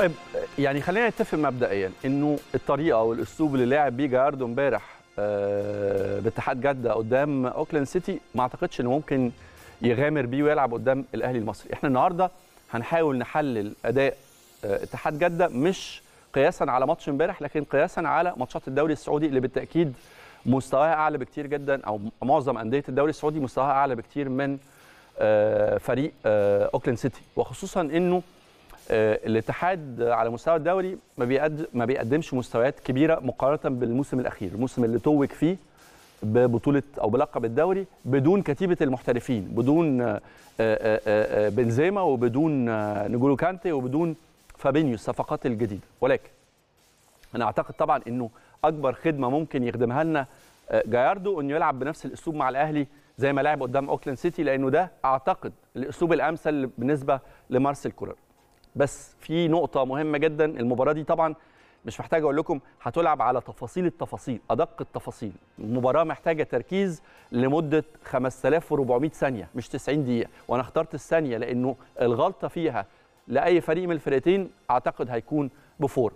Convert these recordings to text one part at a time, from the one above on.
طيب يعني خلينا نتفق مبدئيا انه الطريقه والاسلوب اللي لعب بيه جاردو امبارح آه، باتحاد جده قدام اوكلاند سيتي ما اعتقدش انه ممكن يغامر بيه ويلعب قدام الاهلي المصري احنا النهارده هنحاول نحلل اداء آه، اتحاد جده مش قياسا على ماتش امبارح لكن قياسا على ماتشات الدوري السعودي اللي بالتاكيد مستواها اعلى بكتير جدا او معظم انديه الدوري السعودي مستواها اعلى بكتير من آه، فريق اوكلاند سيتي وخصوصا انه آه، الاتحاد على مستوى الدوري ما ما بيقدمش مستويات كبيره مقارنه بالموسم الاخير الموسم اللي توج فيه ببطوله او بلقب الدوري بدون كتيبه المحترفين بدون آه، آه، بنزيما وبدون نجولو كانتي وبدون فابينيو الصفقات الجديده ولكن انا اعتقد طبعا انه اكبر خدمه ممكن يخدمها لنا جاياردو انه يلعب بنفس الاسلوب مع الاهلي زي ما لعب قدام اوكلاند سيتي لانه ده اعتقد الاسلوب الامثل بالنسبه لمارسيل كولر بس في نقطه مهمه جدا المباراه دي طبعا مش محتاج اقول لكم هتلعب على تفاصيل التفاصيل ادق التفاصيل المباراه محتاجه تركيز لمده 5400 ثانيه مش 90 دقيقه وانا اخترت الثانيه لانه الغلطه فيها لاي فريق من الفرقتين اعتقد هيكون بفور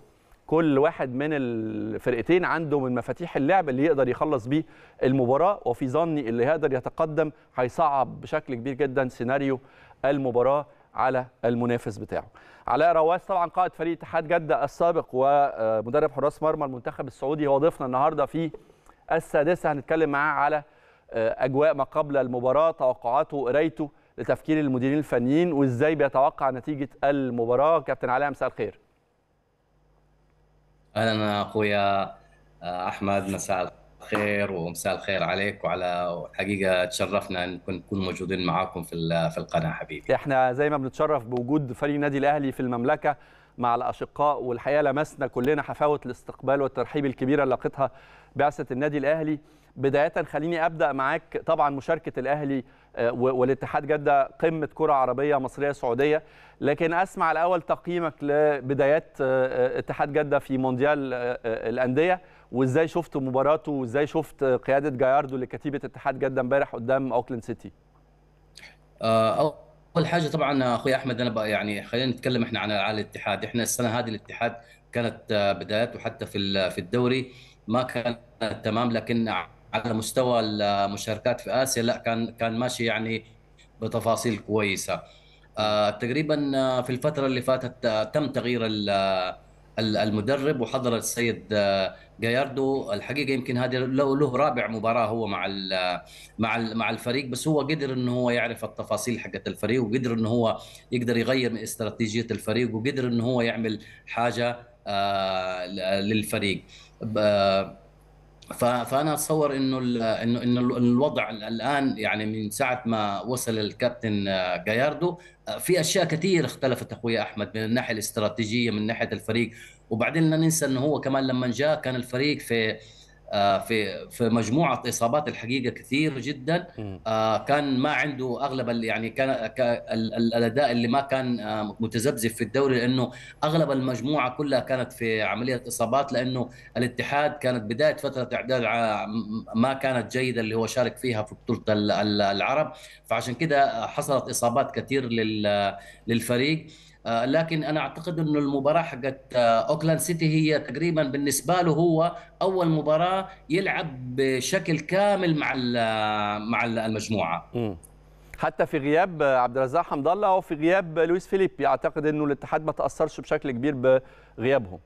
كل واحد من الفرقتين عنده من مفاتيح اللعب اللي يقدر يخلص بيه المباراه وفي ظني اللي هيقدر يتقدم هيصعب بشكل كبير جدا سيناريو المباراه على المنافس بتاعه علاء رواس طبعا قائد فريق اتحاد جده السابق ومدرب حراس مرمى المنتخب السعودي هو ضيفنا النهارده في السادسه هنتكلم معاه على آه، اجواء ما قبل المباراه توقعاته وقرايته لتفكير المديرين الفنيين وازاي بيتوقع نتيجه المباراه كابتن علاء مساء الخير اهلا اخويا آه، احمد مساء خير ومساء الخير عليك وعلى حقيقه تشرفنا ان نكون موجودين معاكم في في القناه حبيبي. احنا زي ما بنتشرف بوجود فريق النادي الاهلي في المملكه مع الاشقاء والحقيقه لمسنا كلنا حفاوه الاستقبال والترحيب الكبيره اللي لقيتها بعثه النادي الاهلي بدايه خليني ابدا معاك طبعا مشاركه الاهلي آه، والاتحاد جده قمه كره عربيه مصريه سعوديه لكن اسمع الاول تقييمك لبدايات آه، آه، اتحاد جده في مونديال الانديه وازاي شفت مباراته وازاي شفت قياده جاياردو لكتيبه اتحاد جده امبارح قدام اوكلاند سيتي اول حاجه طبعا اخوي احمد انا بقى يعني خلينا نتكلم احنا عن على الاتحاد احنا السنه هذه الاتحاد كانت بداياته حتى في في الدوري ما كانت تمام لكن على مستوى المشاركات في اسيا لا كان كان ماشي يعني بتفاصيل كويسه آه، تقريبا آه، في الفتره اللي فاتت آه، تم تغيير المدرب وحضر السيد جاياردو الحقيقه يمكن هذه له رابع مباراه هو مع الـ مع الـ مع الفريق بس هو قدر انه هو يعرف التفاصيل حقت الفريق وقدر انه هو يقدر يغير من استراتيجيه الفريق وقدر انه هو يعمل حاجه للفريق فانا اتصور انه انه انه الوضع الان يعني من ساعه ما وصل الكابتن آه، جاياردو آه، في اشياء كثير اختلفت اخوي احمد من الناحيه الاستراتيجيه من ناحيه الفريق وبعدين لا ننسى انه هو كمان لما جاء كان الفريق في آه، في في مجموعه اصابات الحقيقه كثير جدا آه، كان ما عنده اغلب يعني كان الاداء اللي ما كان آه، متذبذب في الدوري لانه اغلب المجموعه كلها كانت في عمليه اصابات لانه الاتحاد كانت بدايه فتره اعداد ما كانت جيده اللي هو شارك فيها في بطوله العرب فعشان كده حصلت اصابات كثير للفريق آه، لكن انا اعتقد انه المباراه حقت آه، اوكلاند سيتي هي تقريبا بالنسبه له هو اول مباراه يلعب بشكل كامل مع آه، مع المجموعه حتى في غياب عبد الرزاق حمد الله او في غياب لويس فيليبي اعتقد انه الاتحاد ما تاثرش بشكل كبير بغيابهم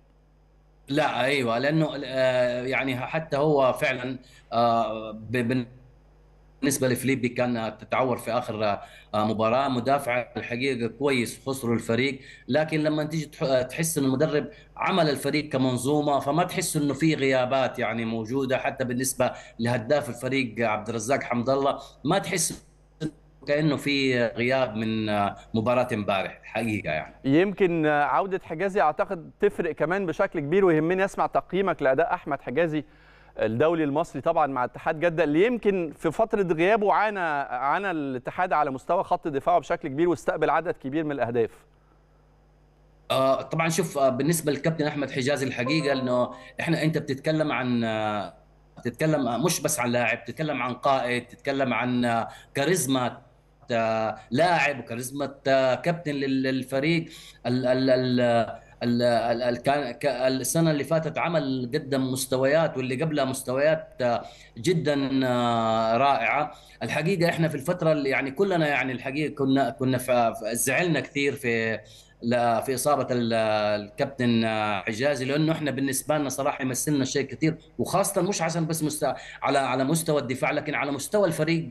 لا ايوه لانه يعني حتى هو فعلا بالنسبه لفليبي كان تتعور في اخر آه، مباراه مدافع الحقيقه كويس خسروا الفريق لكن لما تيجي آه، تحس ان المدرب عمل الفريق كمنظومه فما تحس انه في غيابات يعني موجوده حتى بالنسبه لهداف الفريق عبد الرزاق حمد الله ما تحس كانه في غياب من آه، مباراه امبارح حقيقه يعني يمكن عوده حجازي اعتقد تفرق كمان بشكل كبير ويهمني اسمع تقييمك لاداء احمد حجازي الدولي المصري طبعا مع اتحاد جده اللي يمكن في فتره غيابه عانى عانى الاتحاد على مستوى خط دفاعه بشكل كبير واستقبل عدد كبير من الاهداف آه، طبعا شوف آه، بالنسبه للكابتن احمد حجازي الحقيقه انه احنا انت بتتكلم عن آه، بتتكلم مش بس عن لاعب بتتكلم عن قائد بتتكلم عن كاريزما لاعب وكاريزما كابتن للفريق ال ال ال السنه اللي فاتت عمل قدم مستويات واللي قبلها مستويات آه، جدا آه، رائعه الحقيقه احنا في الفتره اللي يعني كلنا يعني الحقيقه كنا كنا زعلنا كثير في في اصابه الكابتن آه، حجازي لانه احنا بالنسبه لنا صراحه يمثلنا شيء كثير وخاصه مش عشان بس على على مستوى الدفاع لكن على مستوى الفريق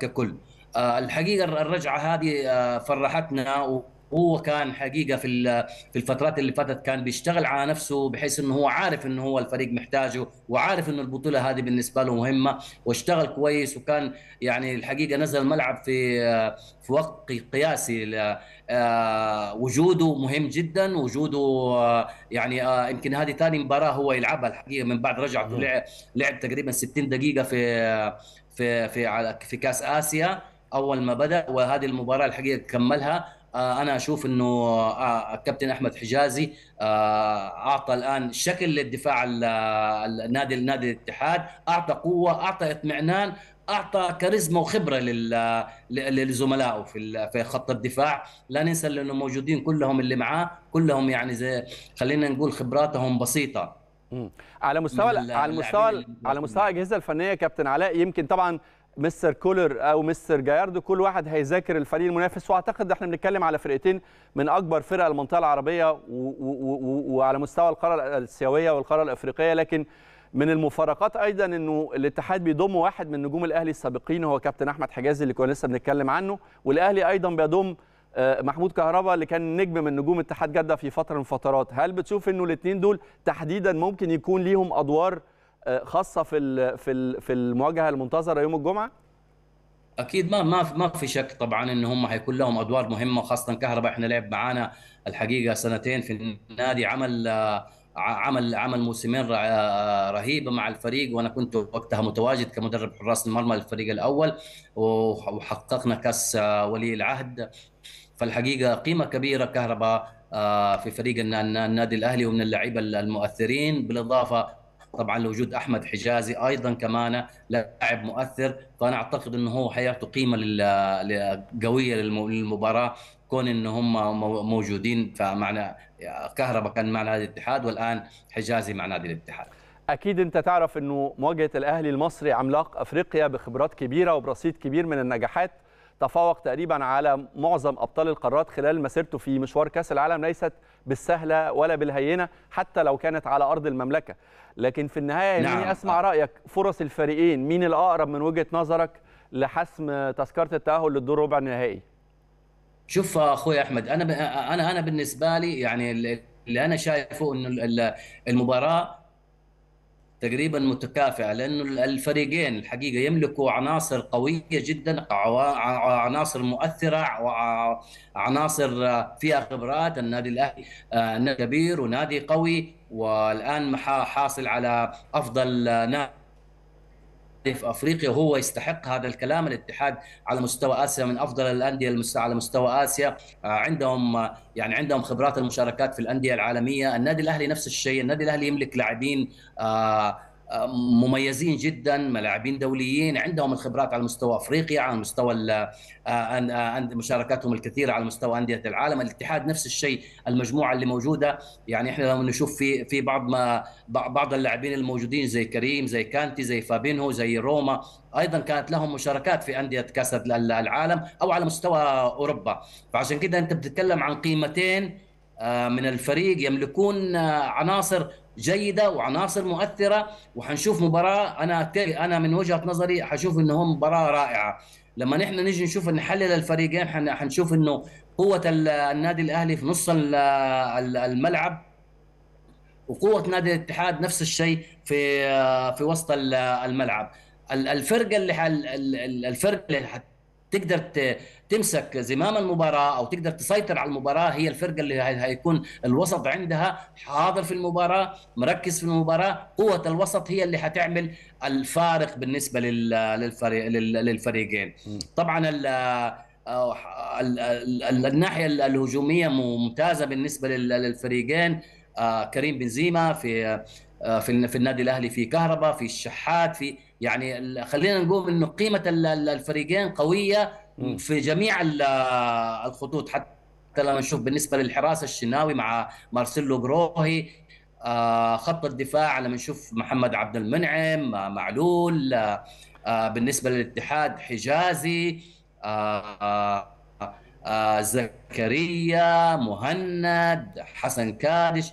ككل الحقيقه الرجعه هذه فرحتنا هو كان حقيقه في في الفترات اللي فاتت كان بيشتغل على نفسه بحيث انه هو عارف انه هو الفريق محتاجه وعارف انه البطوله هذه بالنسبه له مهمه واشتغل كويس وكان يعني الحقيقه نزل الملعب في في وقت قياسي آه، وجوده مهم جدا وجوده آه، يعني آه، يمكن هذه ثاني مباراه هو يلعبها الحقيقه من بعد رجعته لعب لعب تقريبا 60 دقيقه في في في في كاس اسيا اول ما بدا وهذه المباراه الحقيقه كملها آه، انا اشوف انه الكابتن آه، آه، احمد حجازي اعطى الان شكل للدفاع النادي النادي الاتحاد اعطى قوه اعطى اطمئنان اعطى كاريزما وخبره لزملائه في في خط الدفاع لا ننسى انه موجودين كلهم اللي معاه كلهم يعني زي خلينا نقول خبراتهم بسيطه على مستوى على مستوى على مستوى الاجهزه الفنيه كابتن علاء يمكن طبعا مستر كولر او مستر جاياردو كل واحد هيذاكر الفريق المنافس واعتقد احنا بنتكلم على فرقتين من اكبر فرق المنطقه العربيه وعلى مستوى القاره الاسيويه والقاره الافريقيه لكن من المفارقات ايضا انه الاتحاد بيضم واحد من نجوم الاهلي السابقين هو كابتن احمد حجازي اللي كنا لسه بنتكلم عنه والاهلي ايضا بيضم آه، محمود كهربا اللي كان نجم من نجوم اتحاد جده في فتره من الفترات هل بتشوف انه الاثنين دول تحديدا ممكن يكون ليهم ادوار آه، خاصه في في في المواجهه المنتظره يوم الجمعه اكيد ما ما ما في شك طبعا ان هم حيكون لهم ادوار مهمه خاصه كهرباء احنا لعب معانا الحقيقه سنتين في النادي عمل آه، عمل عمل موسمين آه، رهيبه مع الفريق وانا كنت وقتها متواجد كمدرب حراس المرمى للفريق الاول وحققنا كاس ولي العهد فالحقيقه قيمه كبيره كهرباء في فريق النادي الاهلي ومن اللعيبه المؤثرين بالاضافه طبعا لوجود احمد حجازي ايضا كمان لاعب مؤثر فانا اعتقد انه هو حيعطي قيمه قويه للمباراه كون ان هم موجودين فمعنى كهربا كان مع نادي الاتحاد والان حجازي مع نادي الاتحاد اكيد انت تعرف انه مواجهه الاهلي المصري عملاق افريقيا بخبرات كبيره وبرصيد كبير من النجاحات تفوق تقريبا على معظم ابطال القارات خلال مسيرته في مشوار كاس العالم ليست بالسهله ولا بالهينه حتى لو كانت على ارض المملكه لكن في النهايه نعم. اسمع رايك فرص الفريقين مين الاقرب من وجهه نظرك لحسم تذكره التاهل للدور ربع النهائي شوف اخوي احمد انا انا انا بالنسبه لي يعني اللي انا شايفه انه المباراه تقريبا متكافئه لانه الفريقين الحقيقه يملكوا عناصر قويه جدا عناصر مؤثره وعناصر فيها خبرات النادي الاهلي آه، نادي كبير ونادي قوي والان حاصل على افضل نادي في افريقيا وهو يستحق هذا الكلام الاتحاد على مستوى اسيا من افضل الانديه على مستوى اسيا آه، عندهم آه، يعني عندهم خبرات المشاركات في الانديه العالميه النادي الاهلي نفس الشيء النادي الاهلي يملك لاعبين آه، مميزين جدا ملاعبين دوليين عندهم الخبرات على مستوى افريقيا على مستوى آه، آه، مشاركاتهم الكثيره على مستوى انديه العالم الاتحاد نفس الشيء المجموعه اللي موجوده يعني احنا لما نشوف في في بعض ما بعض اللاعبين الموجودين زي كريم زي كانتي زي فابينهو زي روما ايضا كانت لهم مشاركات في انديه كاس العالم او على مستوى اوروبا فعشان كده انت بتتكلم عن قيمتين آه، من الفريق يملكون عناصر جيده وعناصر مؤثره وحنشوف مباراه انا انا من وجهه نظري حشوف انه هو مباراه رائعه لما نحن نجي نشوف نحلل الفريقين حنشوف انه قوه النادي الاهلي في نص الملعب وقوه نادي الاتحاد نفس الشيء في في وسط الملعب الفرقه اللي الفرقه اللي تقدر تمسك زمام المباراه او تقدر تسيطر على المباراه هي الفرقه اللي هيكون الوسط عندها حاضر في المباراه مركز في المباراه قوه الوسط هي اللي هتعمل الفارق بالنسبه للفريق للفريقين طبعا الناحيه الهجوميه ممتازه بالنسبه للفريقين آه، كريم بنزيما في آه، في في النادي الاهلي في كهرباء في الشحات في يعني خلينا نقول انه قيمه الفريقين قويه في جميع آه، الخطوط حتى لما نشوف بالنسبه للحراسه الشناوي مع مارسيلو جروهي آه، خط الدفاع لما نشوف محمد عبد المنعم معلول بالنسبه للاتحاد حجازي زكريا مهند حسن كادش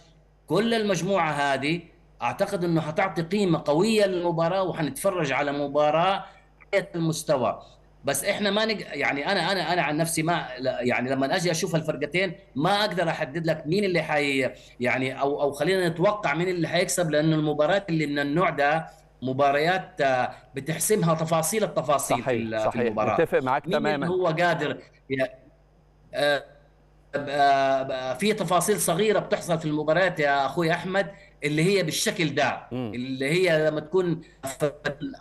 كل المجموعه هذه اعتقد انه حتعطي قيمه قويه للمباراه وحنتفرج على مباراه حياه المستوى بس احنا ما نج... يعني انا انا انا عن نفسي ما يعني لما اجي اشوف الفرقتين ما اقدر احدد لك مين اللي حي يعني او او خلينا نتوقع مين اللي حيكسب لانه المباريات اللي من النوع ده مباريات آه، بتحسمها تفاصيل التفاصيل صحيح في صحيح المباراه متفق معاك تماما مين هو قادر آه، آه، في تفاصيل صغيره بتحصل في المباريات يا اخوي احمد اللي هي بالشكل ده اللي هي لما تكون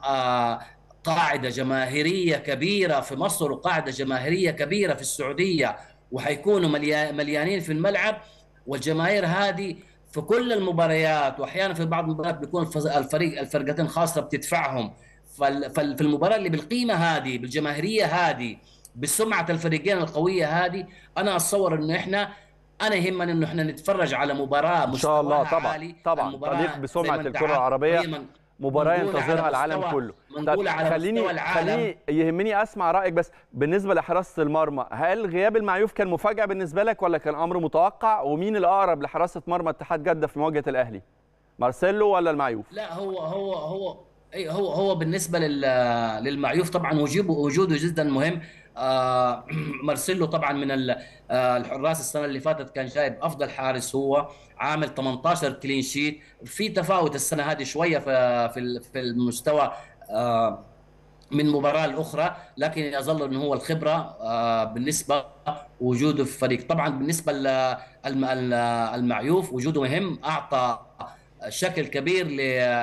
آه، قاعده جماهيريه كبيره في مصر وقاعده جماهيريه كبيره في السعوديه وحيكونوا مليانين في الملعب والجماهير هذه في كل المباريات واحيانا في بعض المباريات بيكون الفريق الفرقتين خاصه بتدفعهم في المباراه اللي بالقيمه هذه بالجماهيريه هذه بسمعه الفريقين القويه هذه انا اتصور انه احنا انا يهمني انه احنا نتفرج على مباراه ان شاء الله طبعا عالي. طبعا تليق بسمعه الكره العربيه طيب، مباراه ينتظرها العالم كله منقول على خليني خليني يهمني اسمع رايك بس بالنسبه لحراسه المرمى هل غياب المعيوف كان مفاجاه بالنسبه لك ولا كان امر متوقع ومين الاقرب لحراسه مرمى اتحاد جده في مواجهه الاهلي مارسيلو ولا المعيوف لا هو هو هو اي هو هو بالنسبه للمعيوف طبعا وجوده جدا مهم آه، مارسيلو طبعا من آه، الحراس السنه اللي فاتت كان جايب افضل حارس هو عامل 18 كلين شيت في تفاوت السنه هذه شويه في في المستوى آه، من مباراه لاخرى لكن يظل انه هو الخبره بالنسبه وجوده في الفريق طبعا بالنسبه للمعيوف وجوده مهم اعطى شكل كبير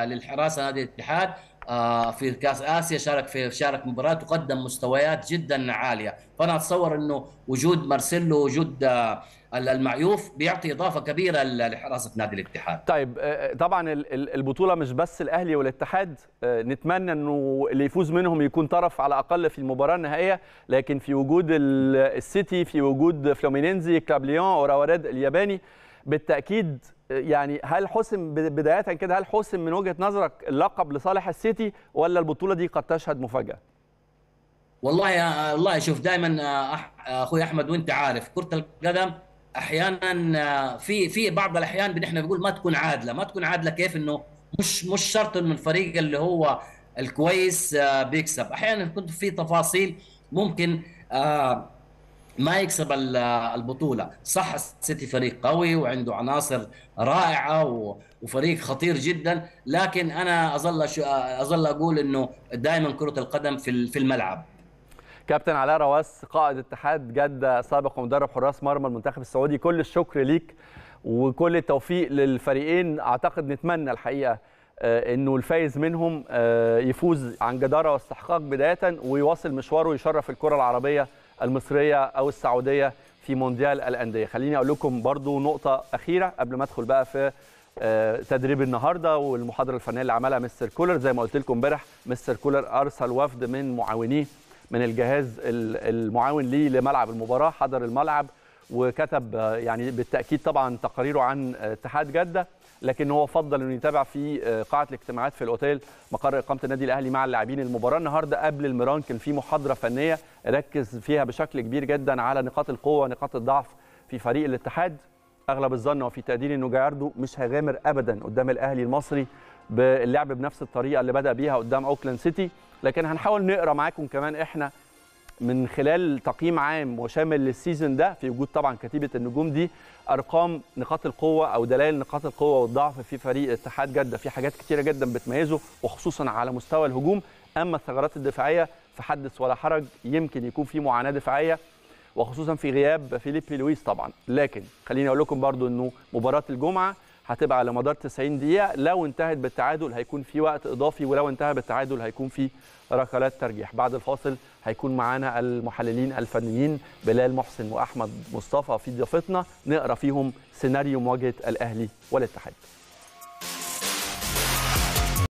للحراسه نادي الاتحاد آه، في كاس اسيا شارك في شارك مباريات وقدم مستويات جدا عاليه فانا اتصور انه وجود مارسيلو وجود آه، المعيوف بيعطي اضافه كبيره لحراسه نادي الاتحاد طيب آه، طبعا البطوله مش بس الاهلي والاتحاد نتمنى انه اللي يفوز منهم يكون طرف على الاقل في المباراه النهائيه لكن في وجود السيتي في وجود فلومينينزي كلابليون اوراوريد الياباني بالتاكيد يعني هل حسم بدايه كده هل حسم من وجهه نظرك اللقب لصالح السيتي ولا البطوله دي قد تشهد مفاجاه؟ والله والله شوف دائما اخوي احمد وانت عارف كره القدم احيانا في في بعض الاحيان بنحن بنقول ما تكون عادله ما تكون عادله كيف انه مش مش شرط انه الفريق اللي هو الكويس آه، بيكسب احيانا كنت في تفاصيل ممكن آه، ما يكسب البطوله صح السيتي فريق قوي وعنده عناصر رائعه وفريق خطير جدا لكن انا اظل اظل اقول انه دائما كره القدم في الملعب كابتن علاء رواس قائد اتحاد جده سابق ومدرب حراس مرمى المنتخب السعودي كل الشكر ليك وكل التوفيق للفريقين اعتقد نتمنى الحقيقه آه، انه الفايز منهم آه، يفوز عن جداره واستحقاق بدايه ويواصل مشواره ويشرف الكره العربيه المصريه او السعوديه في مونديال الانديه خليني اقول لكم برضو نقطه اخيره قبل ما ادخل بقى في آه، تدريب النهارده والمحاضره الفنيه اللي عملها مستر كولر زي ما قلت لكم امبارح مستر كولر ارسل وفد من معاونيه من الجهاز المعاون ليه لملعب المباراه حضر الملعب وكتب آه، يعني بالتاكيد طبعا تقاريره عن آه، اتحاد جده لكن هو فضل انه يتابع في قاعه الاجتماعات في الاوتيل مقر اقامه النادي الاهلي مع اللاعبين المباراه النهارده قبل المران كان في محاضره فنيه ركز فيها بشكل كبير جدا على نقاط القوه ونقاط الضعف في فريق الاتحاد اغلب الظن وفي تقديري انه جاياردو مش هيغامر ابدا قدام الاهلي المصري باللعب بنفس الطريقه اللي بدا بيها قدام اوكلاند سيتي لكن هنحاول نقرا معاكم كمان احنا من خلال تقييم عام وشامل للسيزون ده في وجود طبعا كتيبه النجوم دي ارقام نقاط القوه او دلائل نقاط القوه والضعف في فريق اتحاد جده في حاجات كتيره جدا بتميزه وخصوصا على مستوى الهجوم اما الثغرات الدفاعيه في حدث ولا حرج يمكن يكون في معاناه دفاعيه وخصوصا في غياب فيليبي لويس طبعا لكن خليني اقول لكم برضو انه مباراه الجمعه هتبقى على مدار 90 دقيقه لو انتهت بالتعادل هيكون في وقت اضافي ولو انتهى بالتعادل هيكون في ركلات ترجيح بعد الفاصل هيكون معانا المحللين الفنيين بلال محسن واحمد مصطفى في ضيافتنا نقرا فيهم سيناريو مواجهه الاهلي والاتحاد